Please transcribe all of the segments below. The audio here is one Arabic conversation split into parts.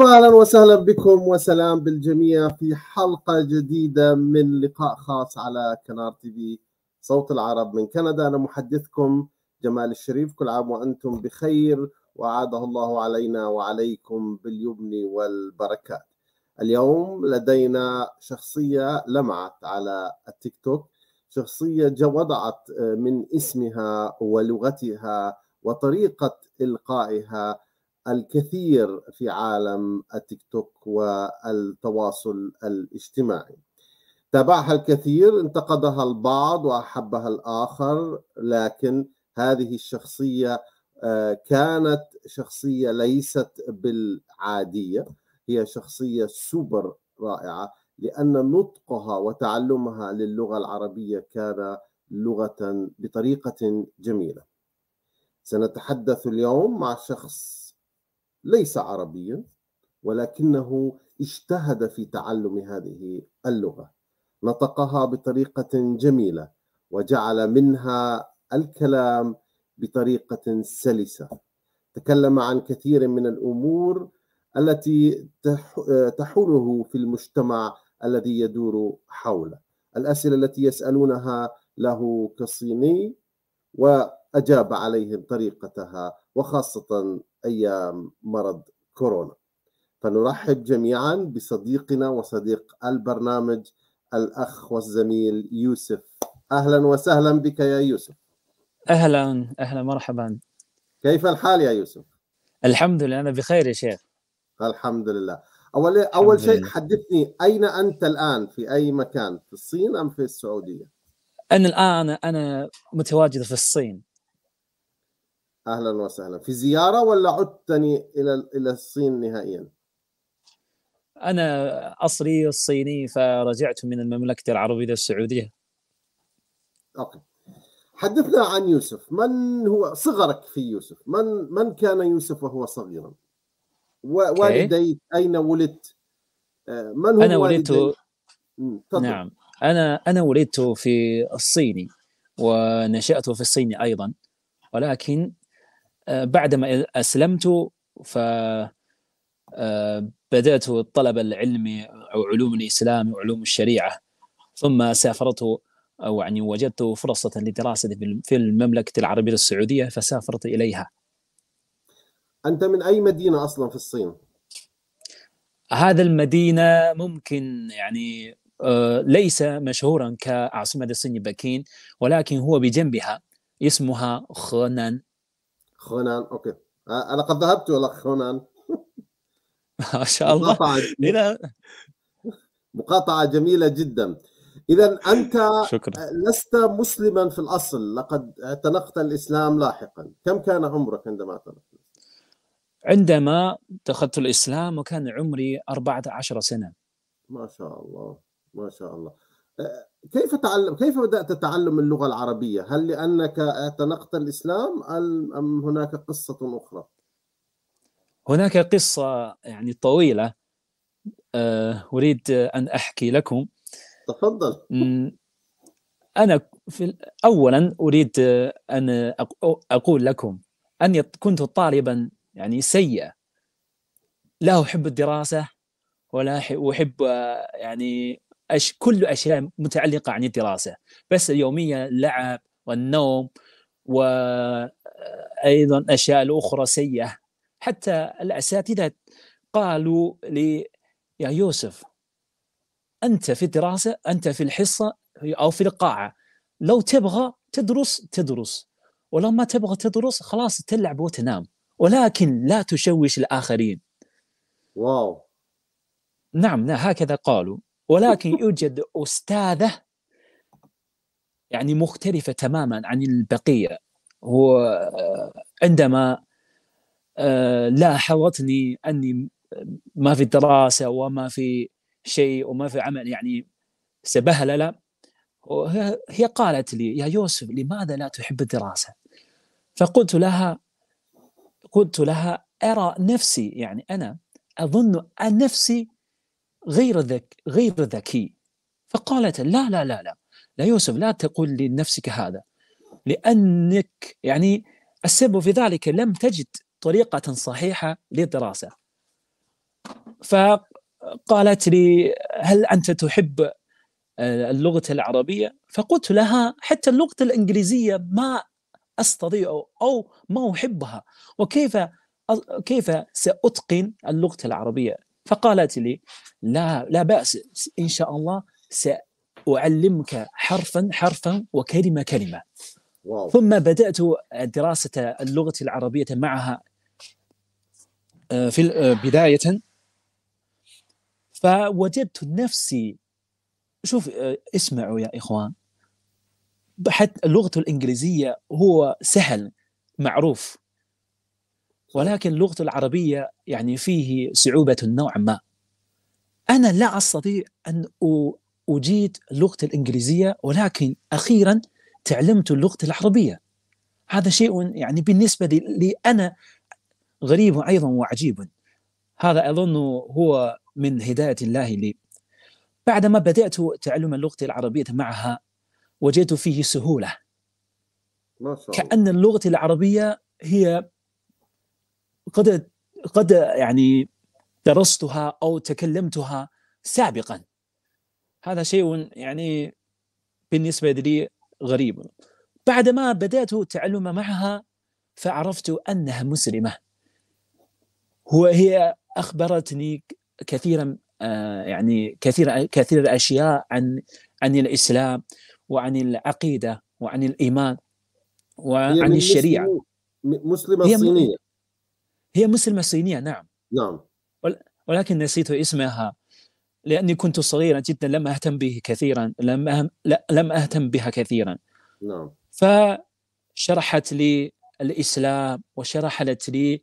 مرحبا اهلا وسهلا بكم وسلام بالجميع في حلقه جديده من لقاء خاص على كنار تي في صوت العرب من كندا انا محدثكم جمال الشريف كل عام وانتم بخير وعاده الله علينا وعليكم باليمن والبركات. اليوم لدينا شخصيه لمعت على التيك توك شخصيه وضعت آه، من اسمها ولغتها وطريقه القائها الكثير في عالم التيك توك والتواصل الاجتماعي تابعها الكثير انتقدها البعض واحبها الاخر لكن هذه الشخصيه آه، كانت شخصيه ليست بالعاديه هي شخصيه سوبر رائعه لان نطقها وتعلمها للغه العربيه كان لغه بطريقه جميله سنتحدث اليوم مع شخص ليس عربيا ولكنه اجتهد في تعلم هذه اللغه نطقها بطريقه جميله وجعل منها الكلام بطريقه سلسه تكلم عن كثير من الامور التي تحوله في المجتمع الذي يدور حوله الاسئله التي يسالونها له كصيني و أجاب عليهم طريقتها وخاصة أيام مرض كورونا فنرحب جميعا بصديقنا وصديق البرنامج الأخ والزميل يوسف أهلا وسهلا بك يا يوسف أهلا أهلا مرحبا كيف الحال يا يوسف؟ الحمد لله أنا بخير يا شيخ الحمد لله أول, أول شيء حدثني أين أنت الآن في أي مكان في الصين أم في السعودية؟ أنا الآن أنا متواجد في الصين اهلا وسهلا في زياره ولا عدتني الى الى الصين نهائيا انا اصلي الصيني فرجعت من المملكه العربيه السعوديه اوكي حدثنا عن يوسف من هو صغرك في يوسف من من كان يوسف وهو صغيرا والديك اين ولدت آه، من هو انا ولدت نعم انا انا ولدت في الصيني ونشات في الصين ايضا ولكن بعدما اسلمت ف آه، بدأت الطلب العلمي أو علوم الإسلام وعلوم الشريعة ثم سافرت أو يعني وجدت فرصة لدراسة في المملكة العربية السعودية فسافرت إليها أنت من أي مدينة أصلا في الصين؟ هذا المدينة ممكن يعني آه، ليس مشهورا كعاصمة الصين بكين ولكن هو بجنبها اسمها خنان خونان اوكي انا قد ذهبت لك خونان ما شاء الله مقاطعة, مقاطعة جميلة جدا إذا أنت شكرا. لست مسلما في الأصل لقد اعتنقت الإسلام لاحقا كم كان عمرك عندما اعتنقت عندما اتخذت الإسلام وكان عمري 14 سنة ما شاء الله ما شاء الله كيف تعلم كيف بدات تعلم اللغه العربيه؟ هل لانك اعتنقت الاسلام ام هناك قصه اخرى؟ هناك قصه يعني طويله آه، اريد ان احكي لكم تفضل انا في اولا اريد ان اقول لكم اني كنت طالبا يعني سيء لا احب الدراسه ولا احب يعني أش... كل أشياء متعلقة عن الدراسة بس اليومية اللعب والنوم وأيضا أشياء أخرى سيئة حتى الأساتذة قالوا لي يا يوسف أنت في الدراسة أنت في الحصة أو في القاعة لو تبغى تدرس تدرس ولو ما تبغى تدرس خلاص تلعب وتنام ولكن لا تشوش الآخرين واو نعم هكذا قالوا ولكن يوجد أستاذة يعني مختلفة تماما عن البقية هو آه، عندما آه، لاحظتني أني ما في دراسة وما في شيء وما في عمل يعني سبهللة هي قالت لي يا يوسف لماذا لا تحب الدراسة فقلت لها قلت لها أرى نفسي يعني أنا أظن أن نفسي غير ذك غير ذكي فقالت لا لا لا لا لا يوسف لا تقول لنفسك هذا لأنك يعني السبب في ذلك لم تجد طريقة صحيحة للدراسة فقالت لي هل أنت تحب آه، اللغة العربية فقلت لها حتى اللغة الإنجليزية ما أستطيع أو ما أحبها وكيف كيف سأتقن اللغة العربية فقالت لي لا لا بأس إن شاء الله سأعلمك حرفا حرفا وكلمة كلمة واو. ثم بدأت دراسة اللغة العربية معها آه، في آه، بداية فوجدت نفسي شوف آه، اسمعوا يا إخوان حتى اللغة الإنجليزية هو سهل معروف ولكن لغة العربية يعني فيه صعوبة نوعا ما أنا لا أستطيع أن أجيد لغة الإنجليزية ولكن أخيرا تعلمت اللغة العربية هذا شيء يعني بالنسبة لي أنا غريب أيضا وعجيب هذا أظن هو من هداية الله لي بعدما بدأت تعلم اللغة العربية معها وجدت فيه سهولة ما شاء الله. كأن اللغة العربية هي قد قد يعني درستها او تكلمتها سابقا هذا شيء يعني بالنسبه لي غريب بعدما بدات التعلم معها فعرفت انها مسلمه وهي اخبرتني كثيرا آه، يعني كثير كثير الاشياء عن عن الاسلام وعن العقيده وعن الايمان وعن الشريعه مسلمه صينيه هي مسلمة صينية نعم نعم ولكن نسيت اسمها لأني كنت صغيرا جدا لم أهتم به كثيرا لم أهم لم أهتم بها كثيرا نعم فشرحت لي الإسلام وشرحت لي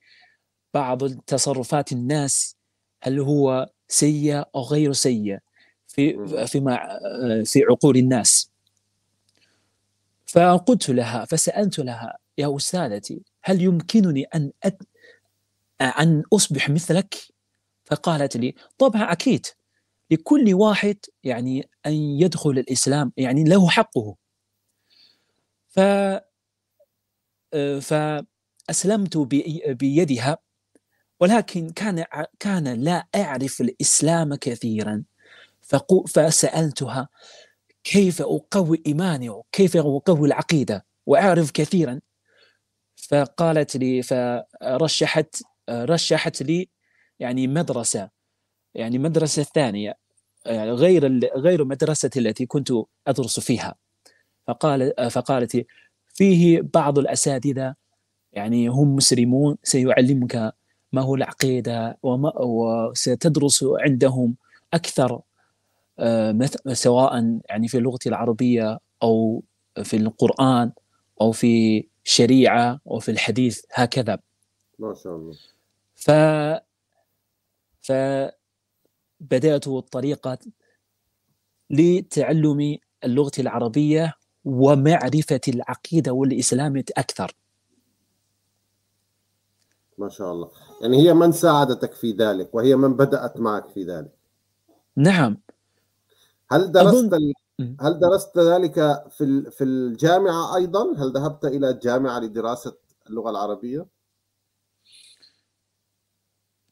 بعض تصرفات الناس هل هو سيء أو غير سيء في فيما في عقول الناس فقلت لها فسألت لها يا أستاذتي هل يمكنني أن آه، أن أصبح مثلك فقالت لي طبعا أكيد لكل واحد يعني أن يدخل الإسلام يعني له حقه ف آه، فأسلمت بيدها ولكن كان كان لا أعرف الإسلام كثيرا فسألتها كيف أقوي إيماني وكيف أقوي العقيدة وأعرف كثيرا فقالت لي فرشحت آه، رشحت لي يعني مدرسه يعني مدرسه ثانيه يعني غير غير مدرستي التي كنت ادرس فيها فقال فقالت فيه بعض الاساتذه يعني هم مسلمون سيعلمك ما هو العقيده وما وستدرس عندهم اكثر آه، سواء يعني في اللغه العربيه او في القران او في الشريعه او في الحديث هكذا ما شاء الله ف فبدأت الطريقة لتعلم اللغة العربية ومعرفة العقيدة والإسلام أكثر ما شاء الله يعني هي من ساعدتك في ذلك وهي من بدأت معك في ذلك نعم هل درست أظن... هل درست ذلك في في الجامعة أيضا؟ هل ذهبت إلى الجامعة لدراسة اللغة العربية؟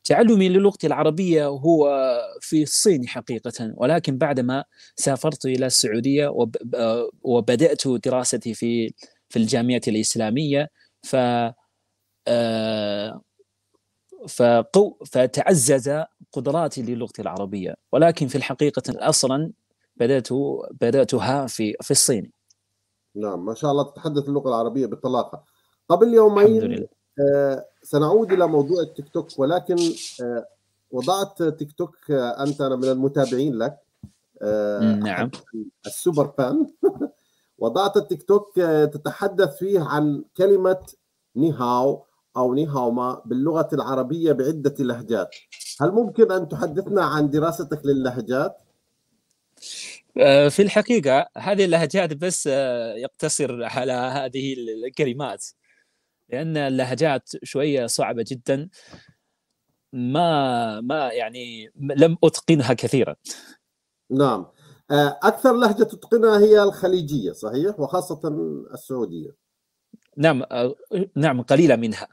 تعلمي للغة العربية هو في الصين حقيقة ولكن بعدما سافرت إلى السعودية آه، وبدأت دراستي في في الجامعة الإسلامية ف آه، فقو فتعزز قدراتي للغة العربية ولكن في الحقيقة أصلا بدأت بدأتها في في الصين نعم ما شاء الله تتحدث اللغة العربية بطلاقة قبل يومين آه، سنعود الى موضوع التيك توك ولكن آه، وضعت تيك توك آه، انت انا من المتابعين لك نعم السوبر بان وضعت التيك توك تتحدث فيه عن كلمه نيهاو او نيهاوما باللغه العربيه بعده لهجات هل ممكن ان تحدثنا عن دراستك للهجات في الحقيقه هذه اللهجات بس يقتصر على هذه الكلمات لان اللهجات شويه صعبه جدا ما ما يعني لم اتقنها كثيرا نعم آه، اكثر لهجه تتقنها هي الخليجيه صحيح وخاصه السعوديه نعم آه، نعم قليله منها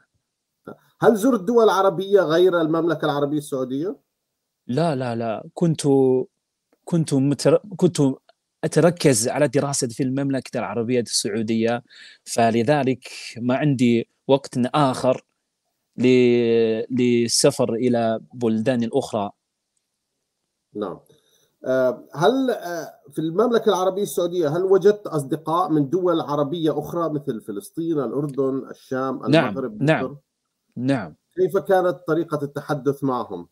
هل زرت دول عربيه غير المملكه العربيه السعوديه لا لا لا كنت كنت متر... كنت اتركز على دراسه في المملكه العربيه السعوديه فلذلك ما عندي وقت اخر للسفر الى بلدان اخرى نعم آه، هل آه، في المملكة العربية السعودية هل وجدت أصدقاء من دول عربية أخرى مثل فلسطين الأردن الشام نعم، المغرب نعم نعم. نعم كيف كانت طريقة التحدث معهم؟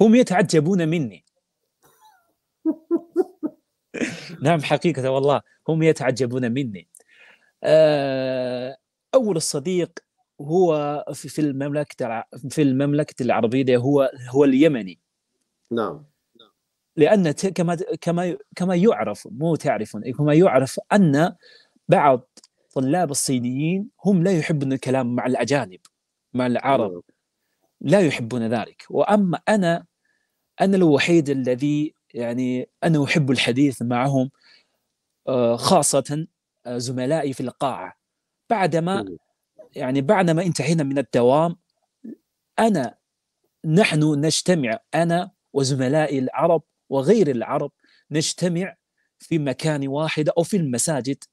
هم يتعجبون مني نعم حقيقة والله هم يتعجبون مني آه، أول الصديق هو في المملكة في المملكة العربية هو هو اليمني نعم لأن كما كما كما يعرف مو تعرفون كما يعرف أن بعض طلاب الصينيين هم لا يحبون الكلام مع الأجانب مع العرب نعم. لا يحبون ذلك وأما أنا أنا الوحيد الذي يعني أنا أحب الحديث معهم آه، خاصة آه، زملائي في القاعة بعدما يعني بعدما انتهينا من الدوام أنا نحن نجتمع أنا وزملائي العرب وغير العرب نجتمع في مكان واحد أو في المساجد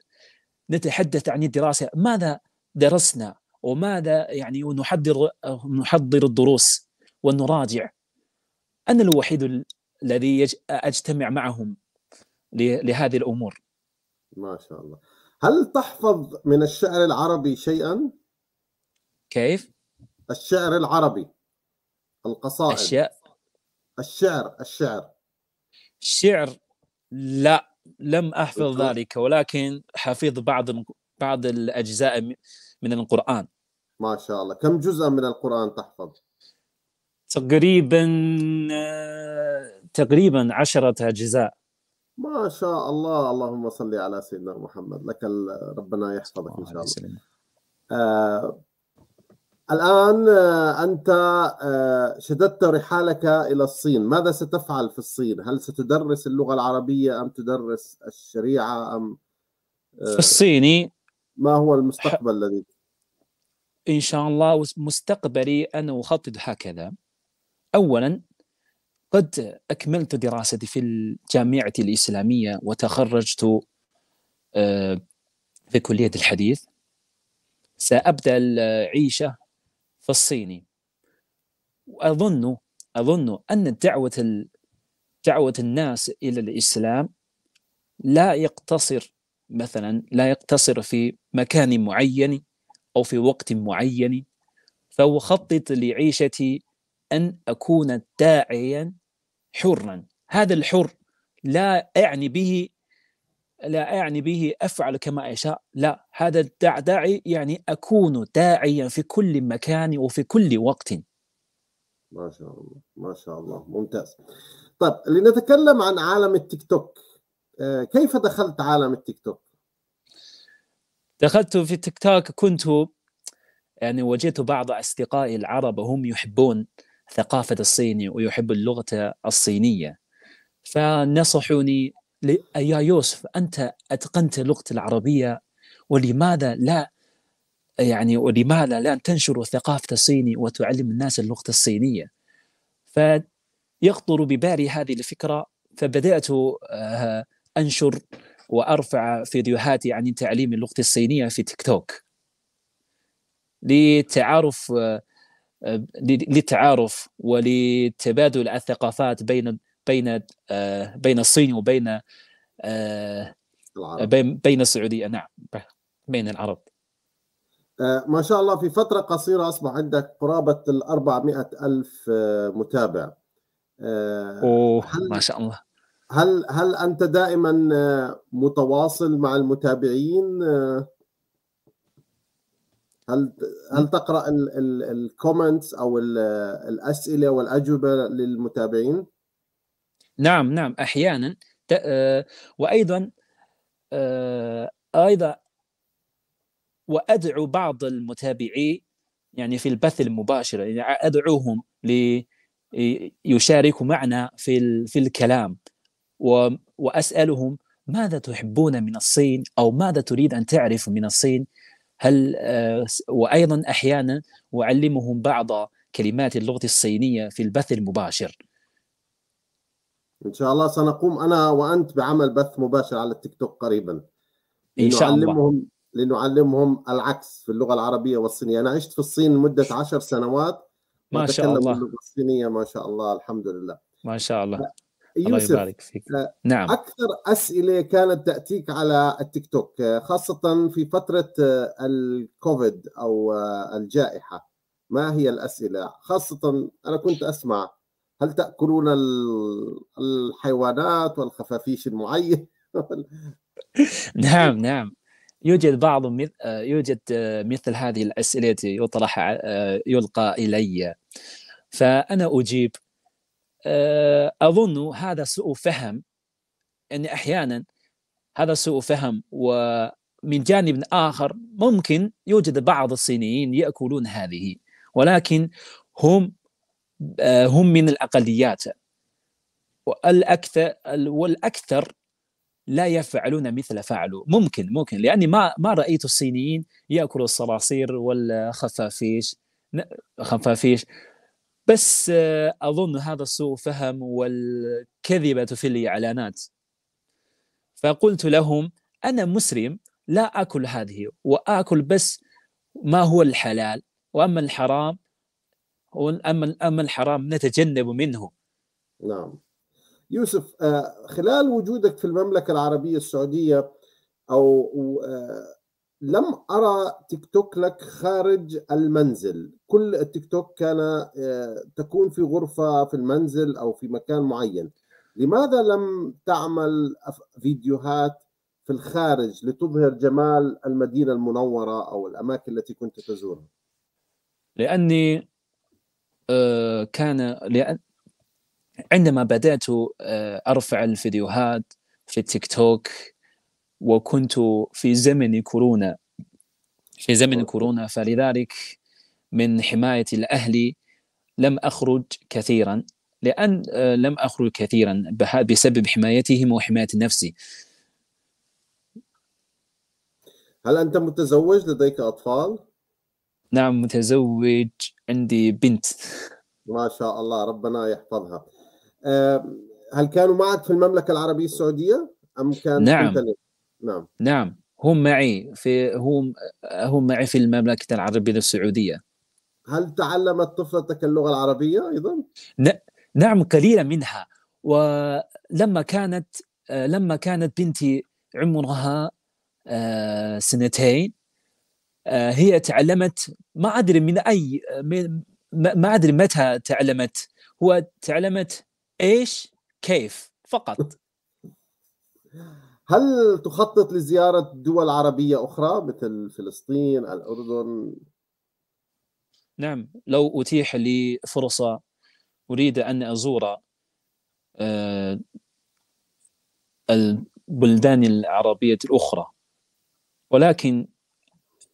نتحدث عن الدراسة ماذا درسنا وماذا يعني نحضر نحضر الدروس ونراجع أنا الوحيد الذي اجتمع معهم لهذه الامور ما شاء الله هل تحفظ من الشعر العربي شيئا كيف الشعر العربي القصائد أشياء. الشعر الشعر الشعر لا لم احفظ ذلك ولكن حفظ بعض بعض الاجزاء من القران ما شاء الله كم جزء من القران تحفظ تقريبا آه، تقريبا عشرة أجزاء ما شاء الله اللهم صل على سيدنا محمد لك ربنا يحفظك إن شاء الله سلام. آه الآن آه أنت آه شددت رحالك إلى الصين ماذا ستفعل في الصين هل ستدرس اللغة العربية أم تدرس الشريعة أم آه في الصيني ما هو المستقبل ح... الذي إن شاء الله مستقبلي أنا أخطط هكذا أولا قد أكملت دراستي في الجامعة الإسلامية وتخرجت آه، في كلية الحديث سأبدأ العيشة في الصيني وأظن أظن أن دعوة دعوة الناس إلى الإسلام لا يقتصر مثلا لا يقتصر في مكان معين أو في وقت معين فأخطط لعيشتي أن أكون داعيا حرا هذا الحر لا أعني به لا أعني به أفعل كما أشاء لا هذا الداعي يعني أكون داعيا في كل مكان وفي كل وقت ما شاء الله ما شاء الله ممتاز طيب لنتكلم عن عالم التيك توك آه، كيف دخلت عالم التيك توك؟ دخلت في التيك توك كنت يعني وجدت بعض أصدقائي العرب هم يحبون ثقافة الصيني ويحب اللغة الصينية فنصحوني يا يوسف أنت أتقنت اللغة العربية ولماذا لا يعني ولماذا لا تنشر ثقافة الصيني وتعلم الناس اللغة الصينية فيخطر ببالي هذه الفكرة فبدأت آه، أنشر وأرفع فيديوهاتي عن تعليم اللغة الصينية في تيك توك لتعارف آه، آه، للتعارف ولتبادل الثقافات بين بين آه، بين الصين وبين آه، بين بين السعوديه نعم بين العرب ما شاء الله في فترة قصيرة أصبح عندك قرابة ال ألف متابع أوه ما شاء الله هل هل أنت دائما متواصل مع المتابعين هل هل تقرا الكومنتس او الاسئله والاجوبه للمتابعين؟ نعم نعم احيانا آه، وايضا آه، ايضا وادعو بعض المتابعين يعني في البث المباشر يعني ادعوهم ليشاركوا معنا في في الكلام واسالهم ماذا تحبون من الصين او ماذا تريد ان تعرف من الصين هل آه، وايضا احيانا اعلمهم بعض كلمات اللغه الصينيه في البث المباشر ان شاء الله سنقوم انا وانت بعمل بث مباشر على التيك توك قريبا ان شاء الله لنعلمهم العكس في اللغه العربيه والصينيه انا عشت في الصين مده عشر سنوات ما شاء الله اللغه الصينيه ما شاء الله الحمد لله ما شاء الله يوسف الله يبارك فيك. آه، نعم اكثر اسئله كانت تاتيك على التيك توك آه، خاصه في فتره آه، الكوفيد او الجائحه ما هي الاسئله خاصه انا كنت اسمع هل تاكلون الحيوانات والخفافيش المعين نعم نعم يوجد بعض يوجد مثل هذه الاسئله يطرح يلقى الي فانا اجيب آه، اظن هذا سوء فهم ان احيانا هذا سوء فهم ومن جانب اخر ممكن يوجد بعض الصينيين ياكلون هذه ولكن هم آه، هم من الاقليات والاكثر والاكثر لا يفعلون مثل فعلوا ممكن ممكن لاني ما ما رايت الصينيين ياكلوا الصراصير والخفافيش خفافيش بس آه، اظن هذا سوء فهم والكذبه في الاعلانات فقلت لهم انا مسلم لا اكل هذه واكل بس ما هو الحلال واما الحرام اما اما الحرام نتجنب منه نعم يوسف آه، خلال وجودك في المملكه العربيه السعوديه او آه، لم أرى تيك توك لك خارج المنزل كل التيك توك كان آه، تكون في غرفة في المنزل أو في مكان معين لماذا لم تعمل فيديوهات في الخارج لتظهر جمال المدينة المنورة أو الأماكن التي كنت تزورها لأني آه، كان لأن عندما بدأت آه، أرفع الفيديوهات في التيك توك وكنت في زمن كورونا في زمن كورونا فلذلك من حماية الأهل لم أخرج كثيرا لأن آه، لم أخرج كثيرا بسبب حمايتهم وحماية نفسي هل أنت متزوج لديك أطفال؟ نعم متزوج عندي بنت ما شاء الله ربنا يحفظها هل كانوا معك في المملكة العربية السعودية أم كان نعم أنت نعم نعم هم معي في هم هم معي في المملكه العربيه السعوديه هل تعلمت طفلتك اللغه العربيه ايضا؟ نعم قليلا منها ولما كانت لما كانت بنتي عمرها آه، سنتين آه، هي تعلمت ما ادري من اي ما ادري متى تعلمت هو تعلمت ايش كيف فقط هل تخطط لزيارة دول عربية أخرى مثل فلسطين الأردن؟ نعم لو أتيح لي فرصة أريد أن أزور آه، البلدان العربية الأخرى ولكن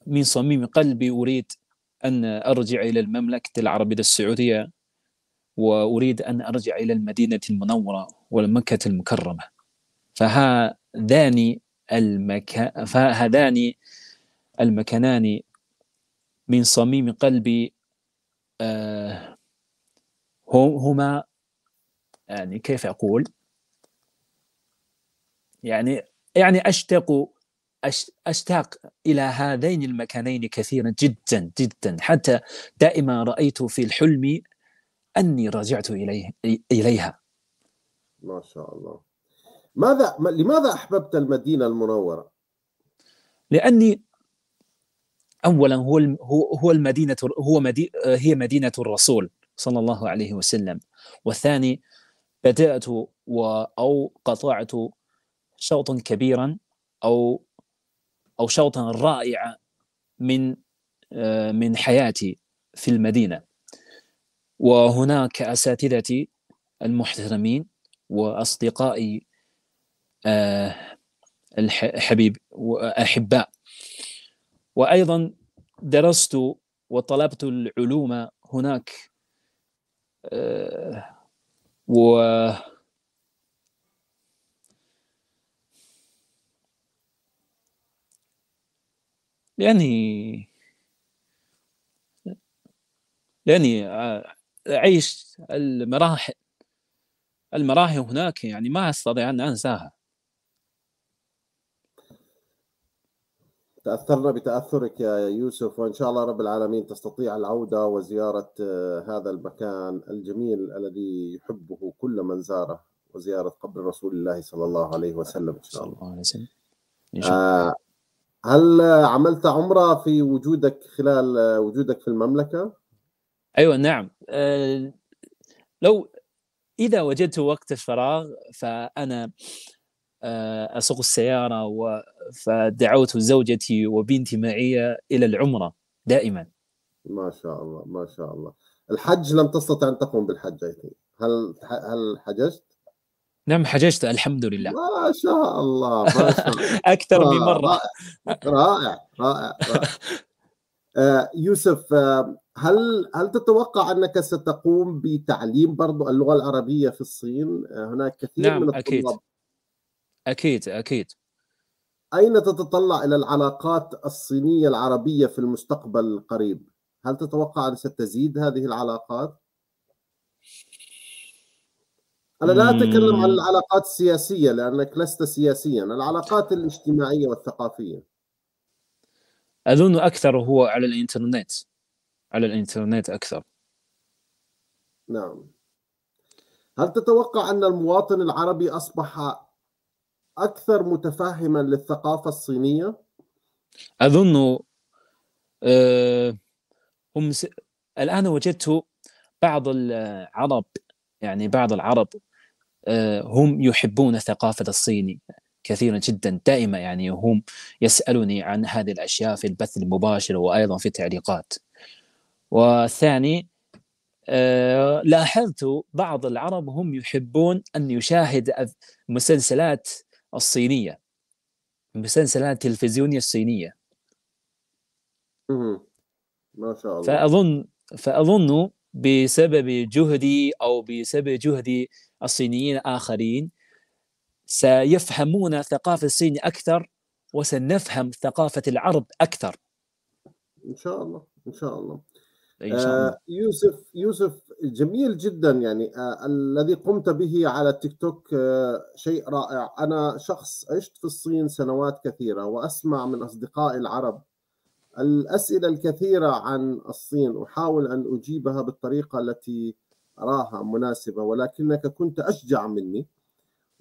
من صميم قلبي أريد أن أرجع إلى المملكة العربية السعودية وأريد أن أرجع إلى المدينة المنورة والمكة المكرمة فهذان المكان فهذان المكانان من صميم قلبي آه، هما يعني كيف أقول يعني يعني أشتاق أشتاق إلى هذين المكانين كثيرا جدا جدا حتى دائما رأيت في الحلم أني رجعت إليه إليها ما شاء الله ماذا لماذا أحببت المدينة المنورة؟ لأني أولا هو هو المدينة هو مدي هي مدينة الرسول صلى الله عليه وسلم والثاني بدأت أو قطعت شوطا كبيرا أو أو شوطا رائعا من آه، من حياتي في المدينة وهناك أساتذتي المحترمين وأصدقائي آه، الحبيب أحباء وأيضا درست وطلبت العلوم هناك آه، و لأني يعني، لأني يعني، آه، عشت المراحل المراحل هناك يعني ما أستطيع أن أنساها تاثرنا بتاثرك يا يوسف وان شاء الله رب العالمين تستطيع العوده وزياره آه، هذا المكان الجميل الذي يحبه كل من زاره وزياره قبر رسول الله صلى الله عليه وسلم ان شاء الله. إن شاء الله. آه، هل عملت عمره في وجودك خلال آه، وجودك في المملكه؟ ايوه نعم لو اذا وجدت وقت الفراغ فانا آه، اسوق السياره و... فدعوت زوجتي وبنتي معي الى العمره دائما ما شاء الله ما شاء الله الحج لم تستطع ان تقوم بالحج هل هل حججت نعم حججت الحمد لله ما شاء الله ما شاء الله اكثر من مره رائع رائع, رائع. آه يوسف آه هل هل تتوقع انك ستقوم بتعليم برضو اللغه العربيه في الصين؟ آه هناك كثير نعم من الطلاب أكيد. اكيد اكيد اين تتطلع الى العلاقات الصينيه العربيه في المستقبل القريب؟ هل تتوقع ان ستزيد هذه العلاقات؟ انا لا اتكلم عن العلاقات السياسيه لانك لست سياسيا، العلاقات الاجتماعيه والثقافيه. اظن اكثر هو على الانترنت. على الانترنت اكثر. نعم. هل تتوقع ان المواطن العربي اصبح اكثر متفهما للثقافه الصينيه اظن أه هم س... الان وجدت بعض العرب يعني بعض العرب أه هم يحبون الثقافه الصيني كثيرا جدا دائما يعني هم يسالوني عن هذه الاشياء في البث المباشر وايضا في التعليقات والثاني أه لاحظت بعض العرب هم يحبون ان يشاهد مسلسلات الصينيه مسلسلها التلفزيونيه الصينيه ما شاء الله فاظن فاظن بسبب جهدي او بسبب جهد الصينيين الاخرين سيفهمون ثقافه الصين اكثر وسنفهم ثقافه العرب اكثر ان شاء الله ان شاء الله آه يوسف يوسف جميل جدا يعني آه الذي قمت به على التيك توك آه شيء رائع انا شخص عشت في الصين سنوات كثيره واسمع من اصدقائي العرب الاسئله الكثيره عن الصين احاول ان اجيبها بالطريقه التي اراها مناسبه ولكنك كنت اشجع مني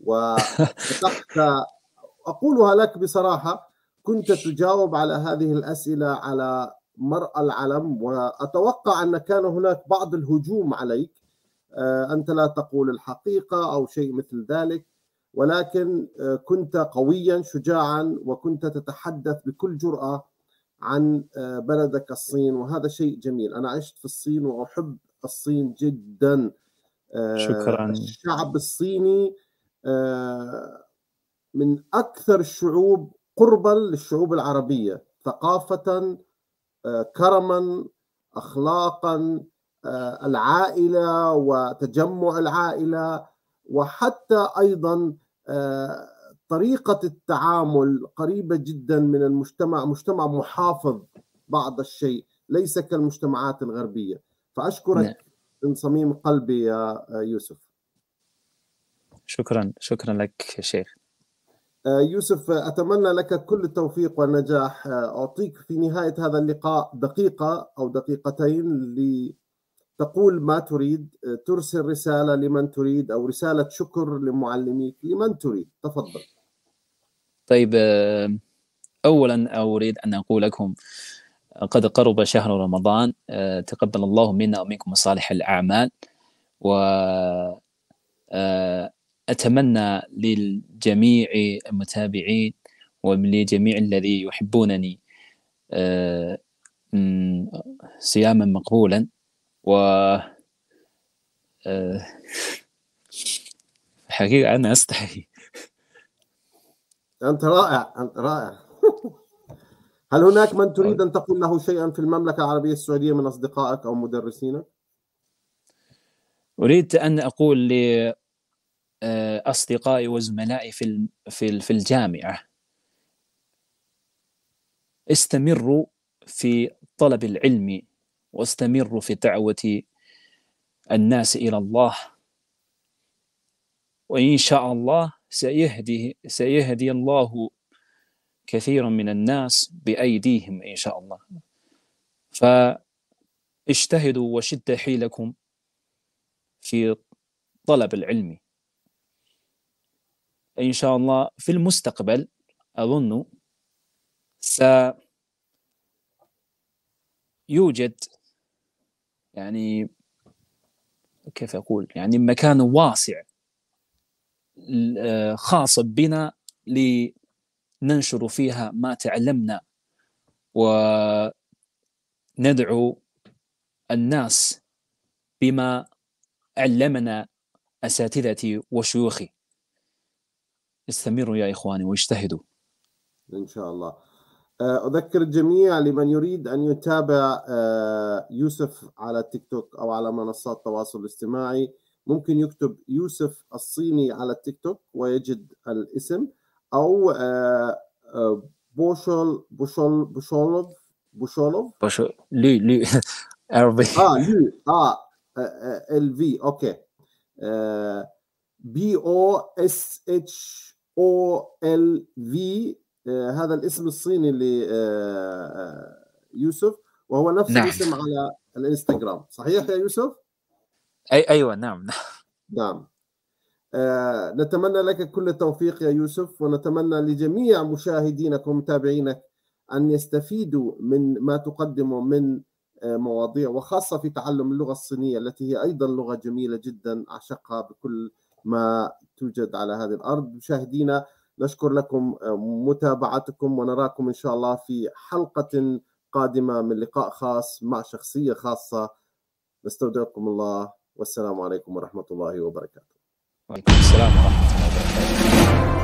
وفتحت اقولها لك بصراحه كنت تجاوب على هذه الاسئله على مرأى العلم وأتوقع أن كان هناك بعض الهجوم عليك آه، أنت لا تقول الحقيقة أو شيء مثل ذلك ولكن آه، كنت قويا شجاعا وكنت تتحدث بكل جرأة عن آه، بلدك الصين وهذا شيء جميل أنا عشت في الصين وأحب الصين جدا شكرا الشعب الصيني من أكثر الشعوب قربا للشعوب العربية ثقافة كرما اخلاقا آه، العائله وتجمع العائله وحتى ايضا آه، طريقه التعامل قريبه جدا من المجتمع مجتمع محافظ بعض الشيء ليس كالمجتمعات الغربيه فاشكرك نعم. من صميم قلبي يا يوسف شكرا شكرا لك يا شيخ آه، يوسف أتمنى لك كل التوفيق والنجاح آه، أعطيك في نهاية هذا اللقاء دقيقة أو دقيقتين لتقول ما تريد آه، ترسل رسالة لمن تريد أو رسالة شكر لمعلميك لمن تريد تفضل طيب أولا أريد أن أقول لكم قد قرب شهر رمضان تقبل الله منا ومنكم صالح الأعمال و أتمنى للجميع المتابعين ولجميع الذي يحبونني آه، صياما مقبولا و آه، حقيقة أنا أستحي أنت رائع أنت رائع هل هناك من تريد أن تقول له شيئا في المملكة العربية السعودية من أصدقائك أو مدرسينك؟ أريد أن أقول آه، اصدقائي وزملائي في في الجامعه استمروا في طلب العلم واستمروا في دعوه الناس الى الله وان شاء الله سيهدي سيهدي الله كثيرا من الناس بايديهم ان شاء الله فاجتهدوا وشد حيلكم في طلب العلم ان شاء الله في المستقبل اظن سيوجد يعني كيف اقول يعني مكان واسع آه، خاص بنا لننشر فيها ما تعلمنا وندعو الناس بما علمنا اساتذتي وشيوخي استمروا يا إخواني واجتهدوا إن شاء الله آه، أذكر الجميع لمن يريد أن يتابع آه، يوسف على تيك توك أو على منصات التواصل الاجتماعي ممكن يكتب يوسف الصيني على التيك توك ويجد الاسم أو آه، بوشول بوشول بوشولوف بوشولوف بوشول لي لي عربي اه لي اه ال في اوكي بي او اس اتش او ال في هذا الاسم الصيني ليوسف آه، آه، وهو نفس نعم. الاسم على الانستغرام صحيح يا يوسف اي ايوه نعم نعم, نعم. آه نتمنى لك كل التوفيق يا يوسف ونتمنى لجميع مشاهدينك ومتابعينك ان يستفيدوا من ما تقدمه من آه مواضيع وخاصه في تعلم اللغه الصينيه التي هي ايضا لغه جميله جدا اعشقها بكل ما توجد على هذه الارض مشاهدينا نشكر لكم آه، متابعتكم ونراكم ان شاء الله في حلقه قادمه من لقاء خاص مع شخصيه خاصه نستودعكم الله والسلام عليكم ورحمه الله وبركاته. وعليكم السلام ورحمه الله وبركاته.